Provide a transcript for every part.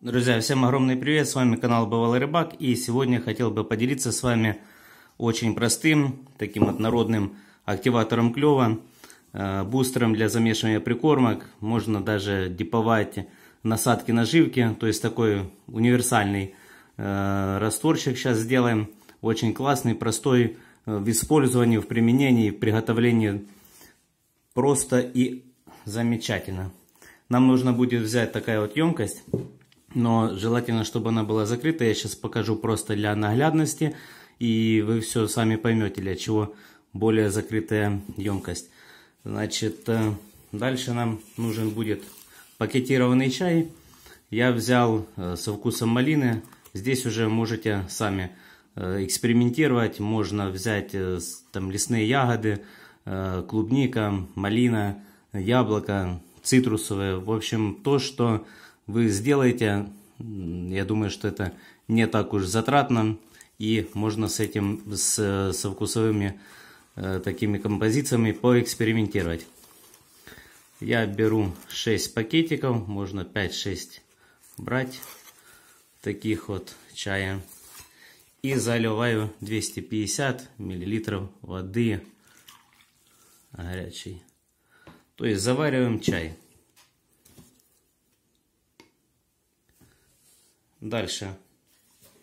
Друзья, всем огромный привет, с вами канал Бывалый Рыбак и сегодня хотел бы поделиться с вами очень простым, таким однородным активатором клева, э, бустером для замешивания прикормок, можно даже диповать насадки наживки, то есть такой универсальный э, растворчик сейчас сделаем, очень классный, простой э, в использовании, в применении, в приготовлении, просто и замечательно. Нам нужно будет взять такая вот емкость, но желательно, чтобы она была закрыта. Я сейчас покажу просто для наглядности, и вы все сами поймете, для чего более закрытая емкость. Значит, э, дальше нам нужен будет пакетированный чай. Я взял э, со вкусом малины. Здесь уже можете сами э, экспериментировать. Можно взять там лесные ягоды, клубника, малина, яблоко, цитрусовые. В общем, то, что вы сделаете. Я думаю, что это не так уж затратно. И можно с этим, с, со вкусовыми э, такими композициями поэкспериментировать. Я беру 6 пакетиков, можно 5-6 брать таких вот чая. И заливаю 250 миллилитров воды горячей. То есть завариваем чай. Дальше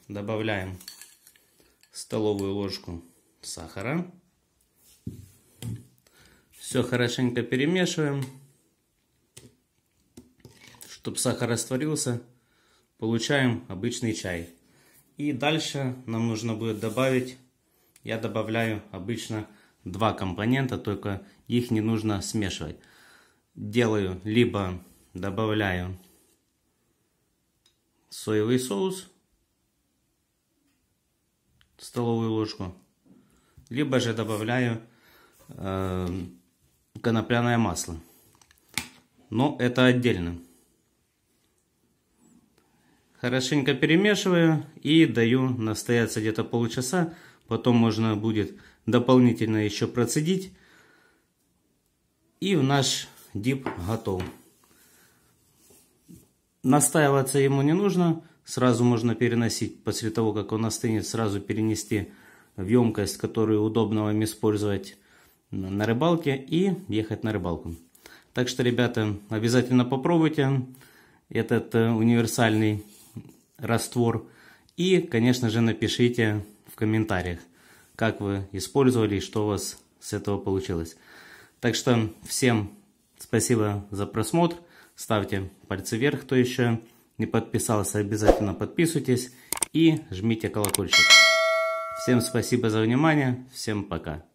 добавляем столовую ложку сахара. Все хорошенько перемешиваем, чтобы сахар растворился. Получаем обычный чай. И дальше нам нужно будет добавить, я добавляю обычно два компонента, только их не нужно смешивать. Делаю, либо добавляю соевый соус, столовую ложку, либо же добавляю э, конопляное масло. Но это отдельно. Хорошенько перемешиваю и даю настояться где-то полчаса. Потом можно будет дополнительно еще процедить. И в наш дип готов настаиваться ему не нужно, сразу можно переносить, после того, как он остынет, сразу перенести в емкость, которую удобно вам использовать на рыбалке и ехать на рыбалку. Так что, ребята, обязательно попробуйте этот э, универсальный раствор. И, конечно же, напишите в комментариях, как вы использовали и что у вас с этого получилось. Так что всем спасибо за просмотр. Ставьте пальцы вверх, кто еще не подписался, обязательно подписывайтесь и жмите колокольчик. Всем спасибо за внимание, всем пока.